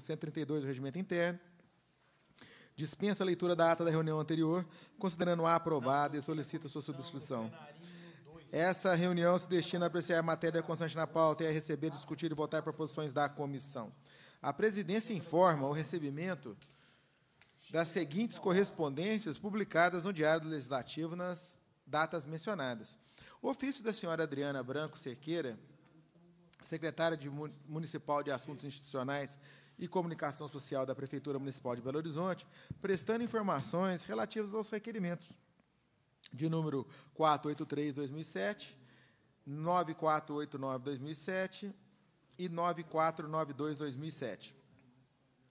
132 do Regimento Interno. Dispensa a leitura da ata da reunião anterior, considerando a aprovada e solicita sua subscrição. Essa reunião se destina a apreciar a matéria constante na pauta e a receber, discutir e votar proposições da comissão. A presidência informa o recebimento das seguintes correspondências publicadas no Diário Legislativo nas datas mencionadas. O ofício da senhora Adriana Branco Cerqueira, secretária de Municipal de Assuntos Institucionais e Comunicação Social da Prefeitura Municipal de Belo Horizonte, prestando informações relativas aos requerimentos de número 483/2007, 9489/2007 e 9492/2007.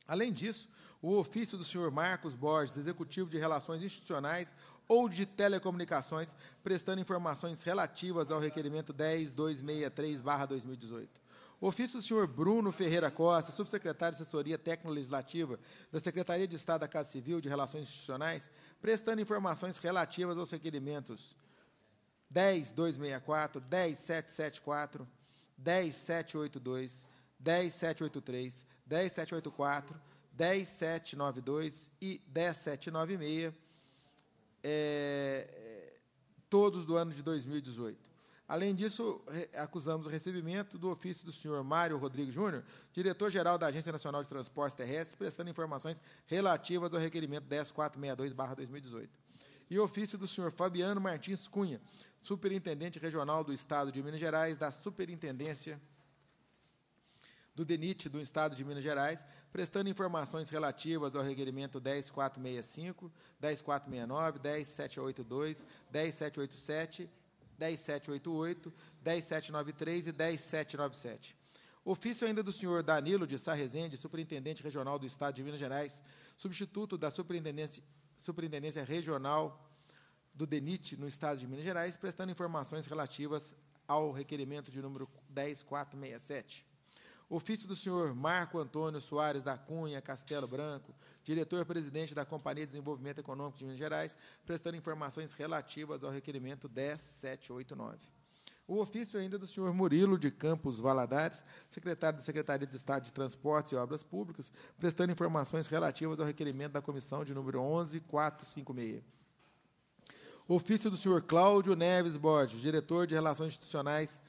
Além disso, o ofício do senhor Marcos Borges, executivo de Relações Institucionais ou de Telecomunicações, prestando informações relativas ao requerimento 10263/2018. Ofício do senhor Bruno Ferreira Costa, subsecretário de Assessoria Técnico-Legislativa da Secretaria de Estado da Casa Civil de Relações Institucionais, prestando informações relativas aos requerimentos 10264, 10774, 10782, 10783, 10784, 10792 e 10796, é, eh, eh, todos do ano de 2018. Além disso, acusamos o recebimento do ofício do senhor Mário Rodrigues Júnior, diretor-geral da Agência Nacional de Transportes Terrestres, prestando informações relativas ao requerimento 10462-2018. E ofício do senhor Fabiano Martins Cunha, superintendente regional do Estado de Minas Gerais, da Superintendência do DENIT do Estado de Minas Gerais, prestando informações relativas ao requerimento 10465, 10469, 10782, 10787 10788, 10793 e 10797. Ofício ainda do senhor Danilo de Sá Rezende, superintendente regional do Estado de Minas Gerais, substituto da Superintendência, Superintendência Regional do DENIT no Estado de Minas Gerais, prestando informações relativas ao requerimento de número 10467. Ofício do senhor Marco Antônio Soares da Cunha Castelo Branco, diretor-presidente da Companhia de Desenvolvimento Econômico de Minas Gerais, prestando informações relativas ao requerimento 10789. O ofício ainda é do senhor Murilo de Campos Valadares, secretário da Secretaria de Estado de Transportes e Obras Públicas, prestando informações relativas ao requerimento da comissão de número 11456. Ofício do senhor Cláudio Neves Borges, diretor de Relações Institucionais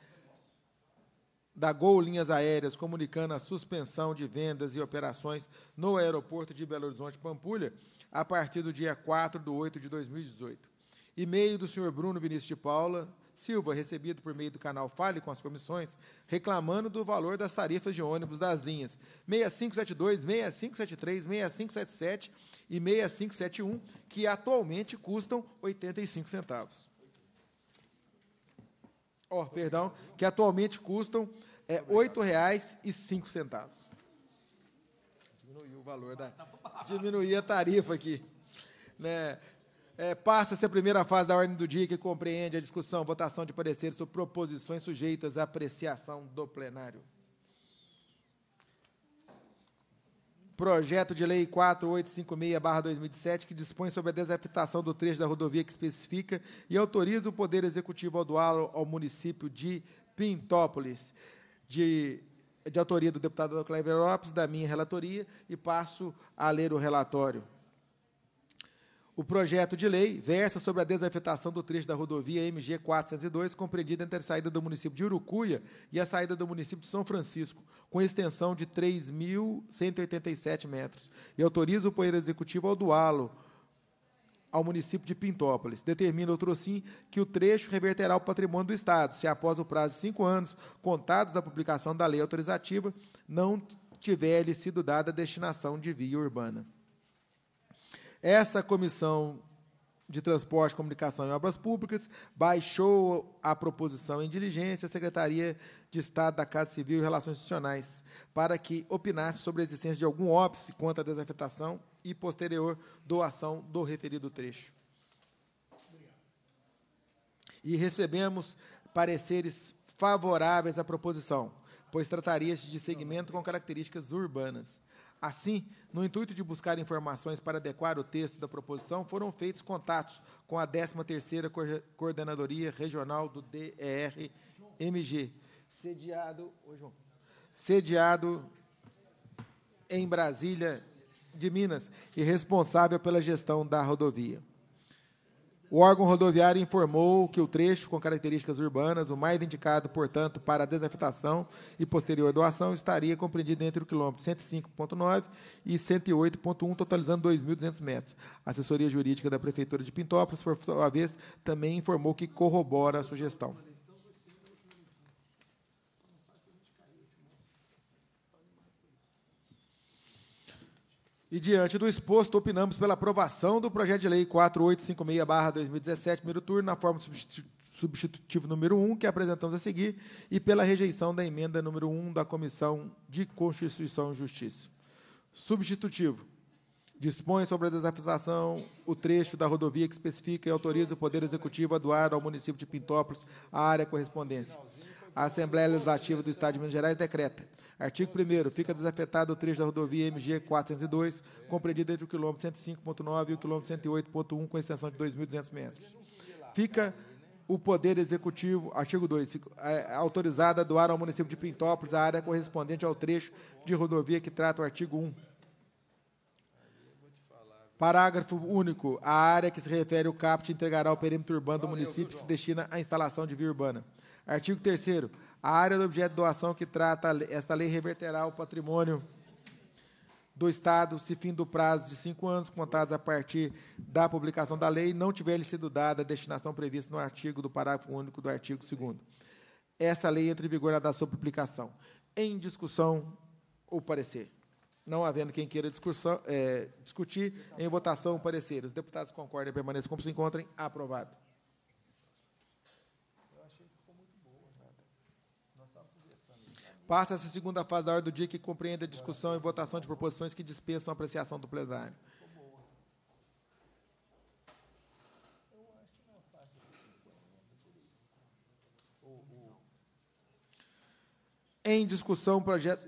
da Gol Linhas Aéreas comunicando a suspensão de vendas e operações no aeroporto de Belo Horizonte Pampulha a partir do dia 4 de 8 de 2018. E-mail do senhor Bruno Vinícius de Paula Silva, recebido por meio do canal Fale com as comissões, reclamando do valor das tarifas de ônibus das linhas 6572, 6573, 6577 e 6571, que atualmente custam 85 centavos oh, perdão, que atualmente custam é, R$ 8,05. Diminuiu o valor da. Diminuir a tarifa aqui. Né? É, Passa-se a primeira fase da ordem do dia, que compreende a discussão, votação de pareceres sobre proposições sujeitas à apreciação do plenário. Projeto de Lei 4856-2007, que dispõe sobre a desaptação do trecho da rodovia que especifica e autoriza o Poder Executivo a doá-lo ao município de Pintópolis, de, de autoria do deputado Cleber Lopes, da minha relatoria, e passo a ler o relatório. O projeto de lei versa sobre a desafetação do trecho da rodovia MG 402, compreendida entre a saída do município de Urucuia e a saída do município de São Francisco, com extensão de 3.187 metros, e autoriza o Poder Executivo ao doá-lo ao município de Pintópolis. Determina, outro sim, que o trecho reverterá ao patrimônio do Estado, se após o prazo de cinco anos, contados da publicação da lei autorizativa, não tiver-lhe sido dada a destinação de via urbana. Essa comissão de Transporte, Comunicação e Obras Públicas baixou a proposição em diligência à Secretaria de Estado da Casa Civil e Relações Institucionais para que opinasse sobre a existência de algum óbice quanto à desafetação e posterior doação do referido trecho. E recebemos pareceres favoráveis à proposição, pois trataria-se de segmento com características urbanas. Assim, no intuito de buscar informações para adequar o texto da proposição, foram feitos contatos com a 13ª Coordenadoria Regional do DERMG, sediado, oh, sediado em Brasília de Minas e responsável pela gestão da rodovia. O órgão rodoviário informou que o trecho com características urbanas, o mais indicado, portanto, para a desafetação e posterior doação, estaria compreendido entre o quilômetro 105.9 e 108.1, totalizando 2.200 metros. A assessoria jurídica da Prefeitura de Pintópolis, por sua vez, também informou que corrobora a sugestão. E diante do exposto, opinamos pela aprovação do projeto de lei 4856-2017, primeiro turno, na forma substitutivo número 1, que apresentamos a seguir, e pela rejeição da emenda número 1 da Comissão de Constituição e Justiça. Substitutivo. Dispõe sobre a desafisação o trecho da rodovia que especifica e autoriza o Poder Executivo a doar ao município de Pintópolis a área correspondente. A Assembleia Legislativa do Estado de Minas Gerais decreta Artigo 1 Fica desafetado o trecho da rodovia MG 402, compreendido entre o quilômetro 105.9 e o quilômetro 108.1, com extensão de 2.200 metros. Fica o Poder Executivo, artigo 2, é, autorizado a doar ao município de Pintópolis a área correspondente ao trecho de rodovia que trata o artigo 1. Parágrafo único. A área que se refere ao CAPT entregará ao perímetro urbano do município se destina à instalação de via urbana. Artigo 3 a área do objeto de doação que trata esta lei reverterá o patrimônio do Estado se fim do prazo de cinco anos contados a partir da publicação da lei não tiver lhe sido dada a destinação prevista no artigo do parágrafo único do artigo 2 Essa lei entra em vigor da sua publicação. Em discussão, o parecer. Não havendo quem queira é, discutir, em votação, o parecer. Os deputados concordem e permaneçam como se encontrem. Aprovado. Passa essa segunda fase da hora do dia que compreende a discussão e votação de proposições que dispensam a apreciação do plenário. Em discussão, projeto.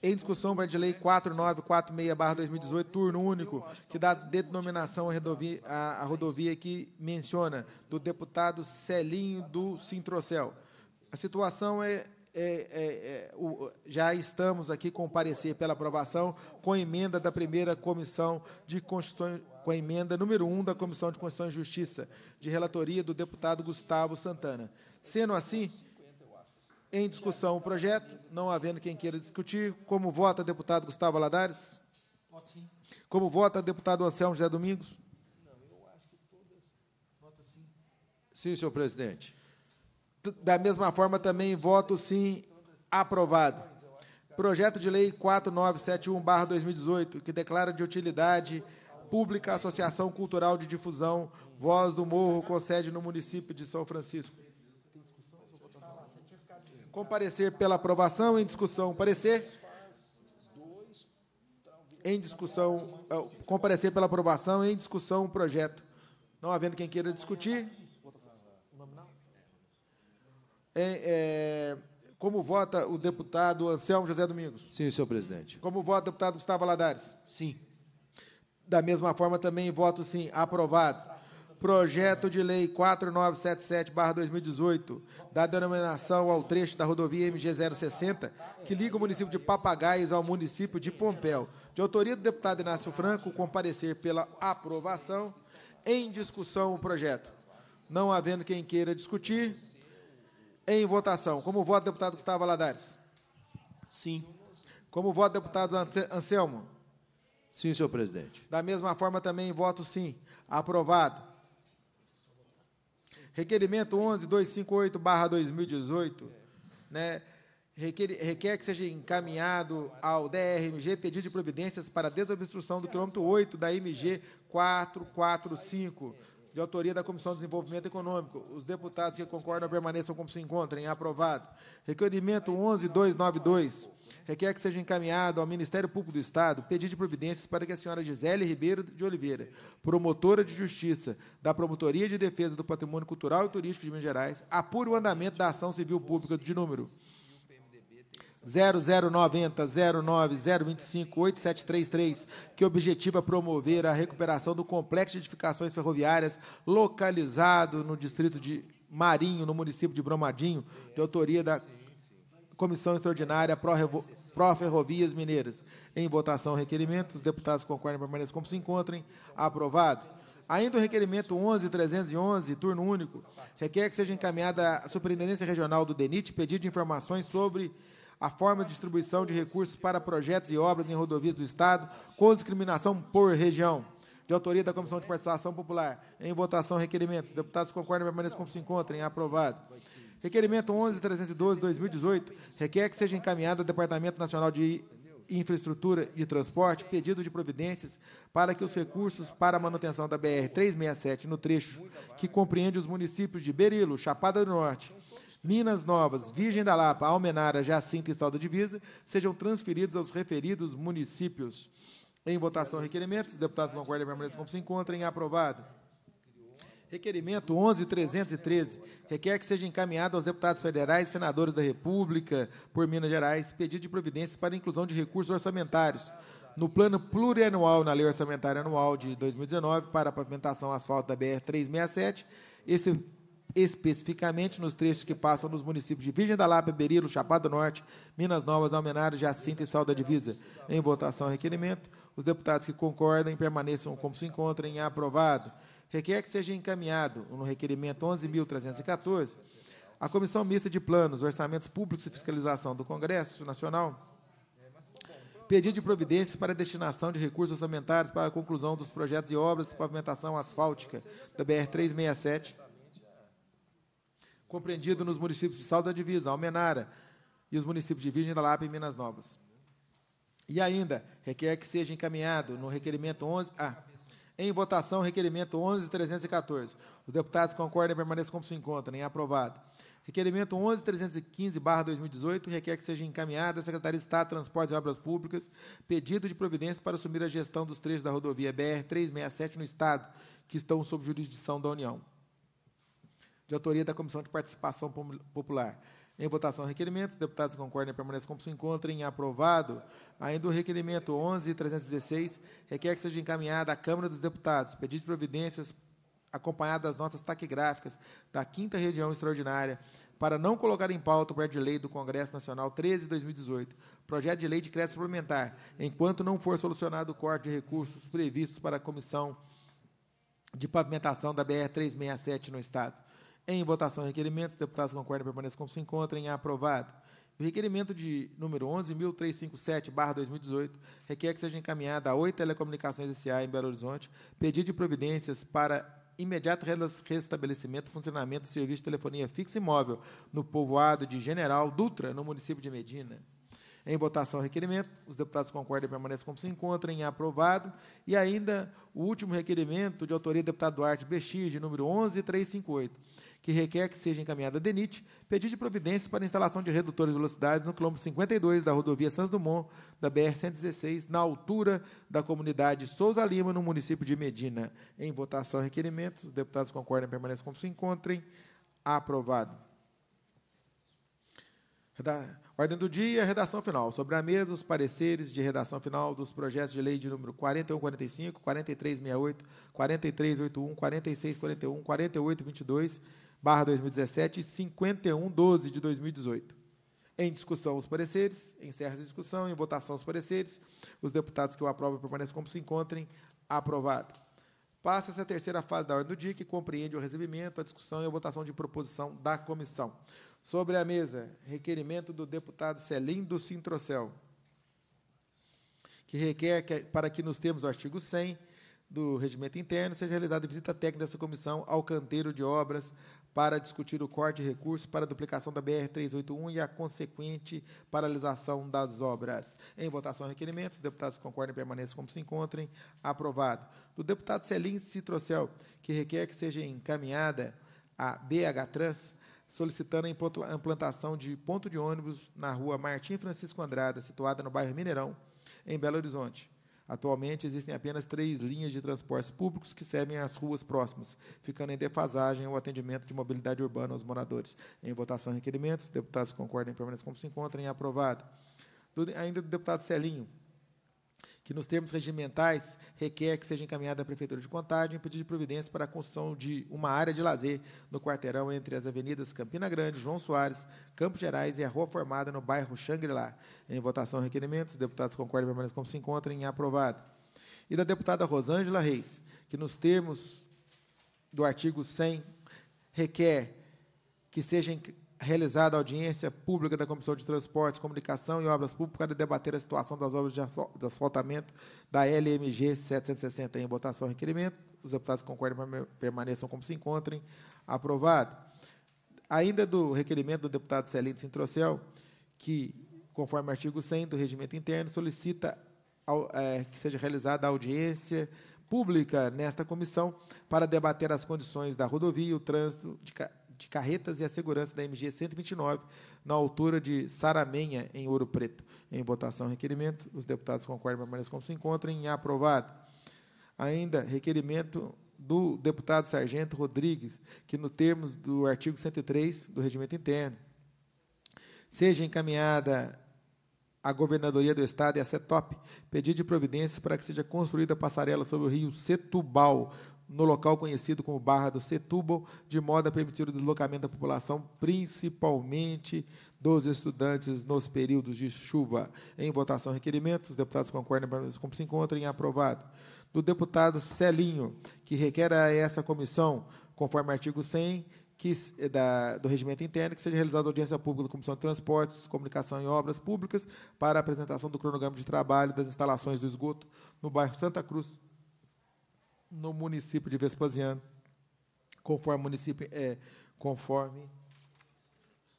Em discussão, projeto de lei 4946-2018, turno único, que dá denominação à rodovia, à, rodovia que menciona, do deputado Celinho do Sintrocel. A situação é é, é, é, o, já estamos aqui com parecer pela aprovação, com emenda da primeira comissão de Constituição, com a emenda número 1 um da Comissão de Constituição e Justiça, de relatoria do deputado Gustavo Santana. Sendo assim, em discussão o projeto, não havendo quem queira discutir, como vota deputado Gustavo Aladares? Voto sim. Como vota deputado Anselmo José Domingos? Não, eu acho que todas. Voto sim. Sim, senhor presidente. Da mesma forma, também voto sim aprovado. Projeto de Lei 4971-2018, que declara de utilidade pública a Associação Cultural de Difusão Voz do Morro, com sede no município de São Francisco. Comparecer pela aprovação, em discussão, parecer. Em discussão, eh, comparecer pela aprovação, em discussão, o projeto. Não havendo quem queira discutir, é, é, como vota o deputado Anselmo José Domingos? Sim, senhor presidente. Como vota o deputado Gustavo Aladares? Sim. Da mesma forma, também voto sim. Aprovado. Projeto de Lei 4977-2018, da denominação ao trecho da rodovia MG060, que liga o município de Papagaios ao município de Pompéu. De autoria do deputado Inácio Franco, comparecer pela aprovação. Em discussão o projeto. Não havendo quem queira discutir, em votação. Como voto, deputado Gustavo Aladares? Sim. Como voto, deputado Anselmo? Sim, senhor presidente. Da mesma forma, também voto sim. Aprovado. Requerimento 11258-2018, né, requer, requer que seja encaminhado ao DRMG pedido de providências para desobstrução do quilômetro 8 da MG 445 de autoria da Comissão de Desenvolvimento Econômico. Os deputados que concordam permaneçam como se encontrem. Aprovado. Requerimento 11292 requer que seja encaminhado ao Ministério Público do Estado pedido de providências para que a senhora Gisele Ribeiro de Oliveira, promotora de justiça da Promotoria de Defesa do Patrimônio Cultural e Turístico de Minas Gerais, apure o andamento da ação civil pública de número 0090 09025 8733, que objetiva é promover a recuperação do complexo de edificações ferroviárias localizado no distrito de Marinho, no município de Bromadinho, de autoria da Comissão Extraordinária Pró-Ferrovias Mineiras. Em votação, requerimento. Os deputados concordem e permaneçam como se encontrem. Aprovado. Ainda o requerimento 11.311, turno único, requer que seja encaminhada à Superintendência Regional do DENIT pedido de informações sobre a forma de distribuição de recursos para projetos e obras em rodovias do Estado, com discriminação por região. De autoria da Comissão de Participação Popular. Em votação, requerimentos. Deputados concordam e permaneçam como se encontrem. Aprovado. Requerimento 11.312-2018 requer que seja encaminhado ao Departamento Nacional de Infraestrutura e Transporte pedido de providências para que os recursos para a manutenção da BR-367 no trecho, que compreende os municípios de Berilo, Chapada do Norte, Minas Novas, Virgem da Lapa, Almenara, Jacinto e Estado da Divisa sejam transferidos aos referidos municípios. Em votação, requerimentos. Os deputados vão guardar permaneçam como se encontrem. Aprovado. Requerimento 11.313, requer que seja encaminhado aos deputados federais e senadores da República por Minas Gerais pedido de providência para inclusão de recursos orçamentários no plano plurianual na Lei Orçamentária Anual de 2019 para a pavimentação asfalto da BR-367. Esse especificamente nos trechos que passam nos municípios de Virgem da Lapa, Berilo, Chapada Norte, Minas Novas, Almenara, Jacinta e Sal da Divisa. Em votação, requerimento. Os deputados que concordem permaneçam como se encontrem. Aprovado. Requer que seja encaminhado no requerimento 11.314 a Comissão Mista de Planos, Orçamentos Públicos e Fiscalização do Congresso Nacional pedido de providências para destinação de recursos orçamentários para a conclusão dos projetos de obras de pavimentação asfáltica da BR 367 compreendido nos municípios de Salda Divisa, Almenara e os municípios de Virgem da Lapa e Minas Novas. E ainda, requer que seja encaminhado no requerimento 11... Ah, em votação, requerimento 11.314. Os deputados concordam e permaneçam como se encontram. Em aprovado. Requerimento 11.315-2018 requer que seja encaminhada à Secretaria de Estado de Transportes e Obras Públicas pedido de providência para assumir a gestão dos trechos da rodovia BR-367 no Estado, que estão sob jurisdição da União de autoria da Comissão de Participação Popular. Em votação, requerimentos. Deputados concordam e permanecem como se encontrem. Aprovado. Ainda o requerimento 11.316 requer que seja encaminhado à Câmara dos Deputados pedido de providências acompanhado das notas taquigráficas da 5 Região Extraordinária para não colocar em pauta o projeto de lei do Congresso Nacional 13-2018, projeto de lei de crédito suplementar, enquanto não for solucionado o corte de recursos previstos para a Comissão de Pavimentação da BR-367 no Estado. Em votação, requerimentos. Deputados concordam, permaneçam como se encontrem. É aprovado. O requerimento de número 11.357-2018 requer que seja encaminhada a Oi Telecomunicações S.A. em Belo Horizonte pedido de providências para imediato restabelecimento, funcionamento do serviço de telefonia fixa e móvel no povoado de General Dutra, no município de Medina. Em votação, requerimento. Os deputados concordam e permanecem como se encontrem. Aprovado. E ainda o último requerimento de autoria do deputado Duarte Bexir, de número 11358, que requer que seja encaminhada a DENIT pedido de providência para instalação de redutores de velocidade no quilômetro 52 da rodovia Santos Dumont, da BR-116, na altura da comunidade Souza Lima, no município de Medina. Em votação, requerimento. Os deputados concordam e permanecem como se encontrem. Aprovado. Da Ordem do dia, redação final. Sobre a mesa, os pareceres de redação final dos projetos de lei de número 4145, 4368, 4381, 4641, 4822, barra 2017 e 5112 de 2018. Em discussão, os pareceres. Encerra a discussão. Em votação, os pareceres. Os deputados que o aprovam permanecem como se encontrem. Aprovado. Passa-se a terceira fase da ordem do dia, que compreende o recebimento, a discussão e a votação de proposição da comissão. Sobre a mesa, requerimento do deputado Celim do Sintrocel, que requer que, para que nos termos do artigo 100 do regimento interno seja realizada visita técnica dessa comissão ao canteiro de obras para discutir o corte de recursos para a duplicação da BR-381 e a consequente paralisação das obras. Em votação, requerimentos. Os deputados que concordem permaneçam como se encontrem. Aprovado. Do deputado Celim Citrocel, que requer que seja encaminhada a BH Trans solicitando a implantação de ponto de ônibus na rua Martim Francisco Andrada, situada no bairro Mineirão, em Belo Horizonte. Atualmente, existem apenas três linhas de transportes públicos que servem às ruas próximas, ficando em defasagem o atendimento de mobilidade urbana aos moradores. Em votação, requerimentos. Deputados concordam em como se encontrem, Em é aprovado. ainda do deputado Celinho, que nos termos regimentais requer que seja encaminhada à Prefeitura de Contagem pedido de providência para a construção de uma área de lazer no quarteirão entre as avenidas Campina Grande, João Soares, Campos Gerais e a Rua Formada no bairro Xangri-Lá. Em votação, requerimentos, os deputados concordam e permanecem como se encontrem, aprovado. E da deputada Rosângela Reis, que nos termos do artigo 100 requer que seja realizada a audiência pública da Comissão de Transportes, Comunicação e Obras Públicas para debater a situação das obras de asfaltamento da LMG 760 em votação e requerimento. Os deputados concordam permaneçam como se encontrem. Aprovado. Ainda do requerimento do deputado Celino Sintrocel, que, conforme o artigo 100 do regimento interno, solicita ao, é, que seja realizada a audiência pública nesta comissão para debater as condições da rodovia, e o trânsito de de carretas e a segurança da MG 129, na altura de Saramenha, em Ouro Preto. Em votação, requerimento. Os deputados concordam e permaneçam como se encontram. Em aprovado. Ainda, requerimento do deputado Sargento Rodrigues, que, no termos do artigo 103 do Regimento Interno, seja encaminhada à Governadoria do Estado e à CETOP, pedido de providências para que seja construída a passarela sobre o rio Setubal, no local conhecido como Barra do Setúbal, de modo a permitir o deslocamento da população, principalmente dos estudantes nos períodos de chuva. Em votação, requerimento, os deputados concordam como se encontrem, aprovado. Do deputado Celinho, que requer a essa comissão, conforme artigo 100 que, eh, da, do regimento interno, que seja realizada audiência pública da Comissão de Transportes, Comunicação e Obras Públicas para a apresentação do cronograma de trabalho das instalações do esgoto no bairro Santa Cruz, no município de Vespasiano, conforme município é conforme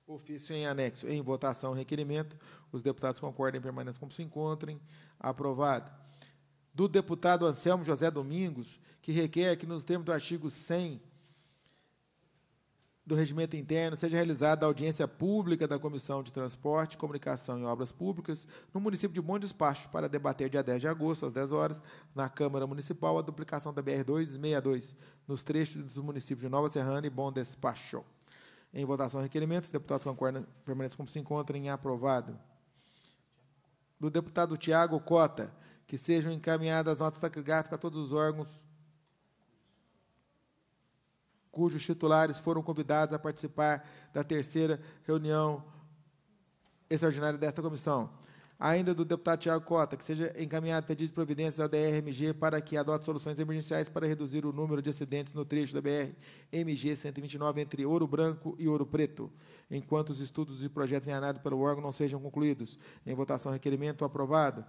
ofício em anexo. Em votação, requerimento. Os deputados concordem, permaneçam como se encontrem. Aprovado. Do deputado Anselmo José Domingos, que requer que, nos termos do artigo 100 do Regimento Interno seja realizada a audiência pública da Comissão de Transporte, Comunicação e Obras Públicas no município de Bom Despacho para debater dia 10 de agosto, às 10 horas, na Câmara Municipal, a duplicação da BR-262 nos trechos dos municípios de Nova Serrana e Bom Despacho. Em votação, requerimentos. Deputados concordam, permaneçam como se encontrem aprovado. Do deputado Tiago Cota, que sejam encaminhadas notas taquigráficas a todos os órgãos cujos titulares foram convidados a participar da terceira reunião extraordinária desta comissão. Ainda do deputado Tiago Cota, que seja encaminhado pedido de providências à DRMG para que adote soluções emergenciais para reduzir o número de acidentes no trecho da BR-MG 129 entre Ouro Branco e Ouro Preto, enquanto os estudos e projetos enganados pelo órgão não sejam concluídos. Em votação, requerimento aprovado.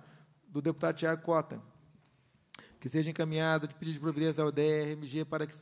Do deputado Tiago Cota, que seja encaminhado de pedido de providência da DRMG para que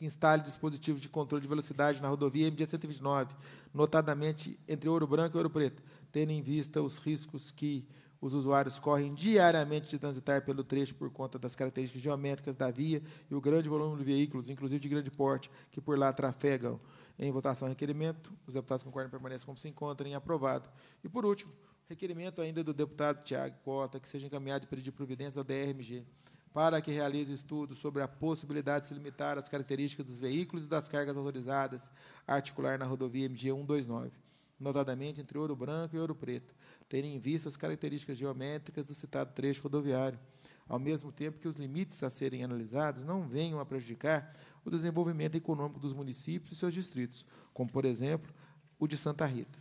que instale dispositivos de controle de velocidade na rodovia MG-129, notadamente entre Ouro Branco e Ouro Preto, tendo em vista os riscos que os usuários correm diariamente de transitar pelo trecho por conta das características geométricas da via e o grande volume de veículos, inclusive de grande porte, que por lá trafegam. Em votação, requerimento. Os deputados concordam permanecem como se encontrem. Aprovado. E, por último, requerimento ainda do deputado Tiago Cota, que seja encaminhado e pedir providência à DRMG para que realize estudos sobre a possibilidade de se limitar às características dos veículos e das cargas autorizadas a articular na rodovia MG 129, notadamente entre Ouro Branco e Ouro Preto, tendo em vista as características geométricas do citado trecho rodoviário, ao mesmo tempo que os limites a serem analisados não venham a prejudicar o desenvolvimento econômico dos municípios e seus distritos, como, por exemplo, o de Santa Rita.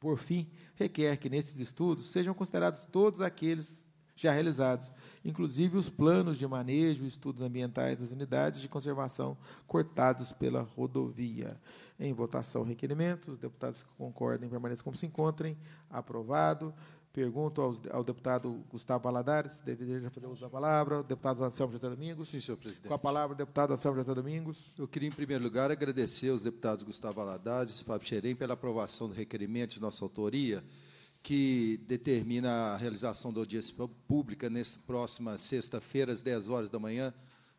Por fim, requer que nesses estudos sejam considerados todos aqueles já realizados, inclusive os planos de manejo e estudos ambientais das unidades de conservação cortados pela rodovia. Em votação, requerimento. Os deputados que concordem permaneçam como se encontrem. Aprovado. Pergunto ao deputado Gustavo Valadares, se deveria fazer uso da palavra. Deputado Anselmo José Domingos. Sim, senhor presidente. Com a palavra, deputado Anselmo José Domingos. Eu queria, em primeiro lugar, agradecer aos deputados Gustavo Valadares e Fábio Xerém pela aprovação do requerimento de nossa autoria que determina a realização da audiência pública nesta próxima sexta-feira, às 10 horas da manhã,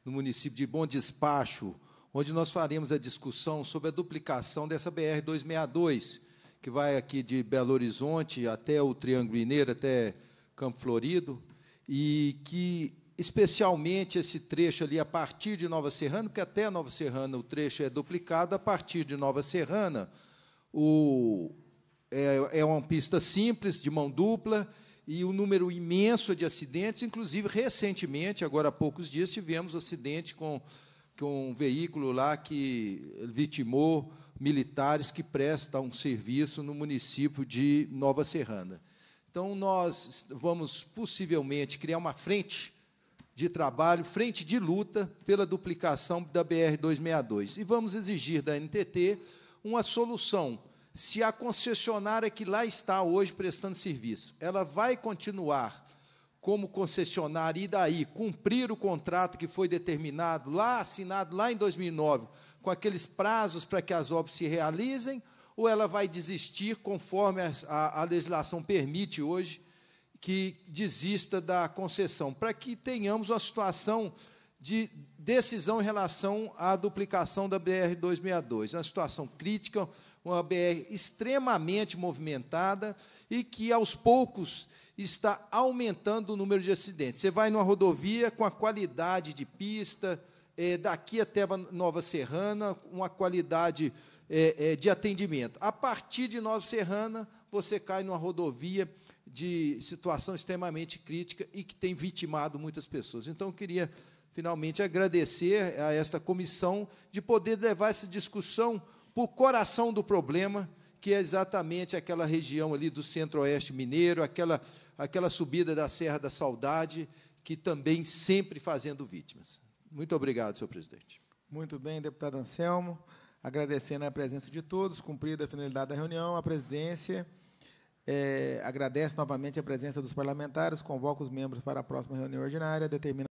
no município de Bom Despacho, onde nós faremos a discussão sobre a duplicação dessa BR-262, que vai aqui de Belo Horizonte até o Triângulo Mineiro, até Campo Florido, e que, especialmente, esse trecho ali a partir de Nova Serrana, porque até Nova Serrana o trecho é duplicado, a partir de Nova Serrana, o, é, é uma pista simples, de mão dupla, e um número imenso de acidentes, inclusive recentemente, agora há poucos dias, tivemos um acidente com, com um veículo lá que vitimou militares que prestam um serviço no município de Nova Serrana. Então, nós vamos possivelmente criar uma frente de trabalho, frente de luta pela duplicação da BR-262. E vamos exigir da NTT uma solução se a concessionária que lá está hoje prestando serviço, ela vai continuar como concessionária e daí cumprir o contrato que foi determinado lá, assinado lá em 2009, com aqueles prazos para que as obras se realizem, ou ela vai desistir conforme a, a, a legislação permite hoje que desista da concessão, para que tenhamos uma situação de decisão em relação à duplicação da BR-262. É uma situação crítica, uma BR extremamente movimentada e que, aos poucos, está aumentando o número de acidentes. Você vai numa rodovia com a qualidade de pista, é, daqui até Nova Serrana, uma qualidade é, é, de atendimento. A partir de Nova Serrana, você cai numa rodovia de situação extremamente crítica e que tem vitimado muitas pessoas. Então, eu queria finalmente agradecer a esta comissão de poder levar essa discussão para o coração do problema, que é exatamente aquela região ali do centro-oeste mineiro, aquela, aquela subida da Serra da Saudade, que também sempre fazendo vítimas. Muito obrigado, senhor presidente. Muito bem, deputado Anselmo. Agradecendo a presença de todos, cumprida a finalidade da reunião, a presidência é, agradece novamente a presença dos parlamentares, convoca os membros para a próxima reunião ordinária, determina.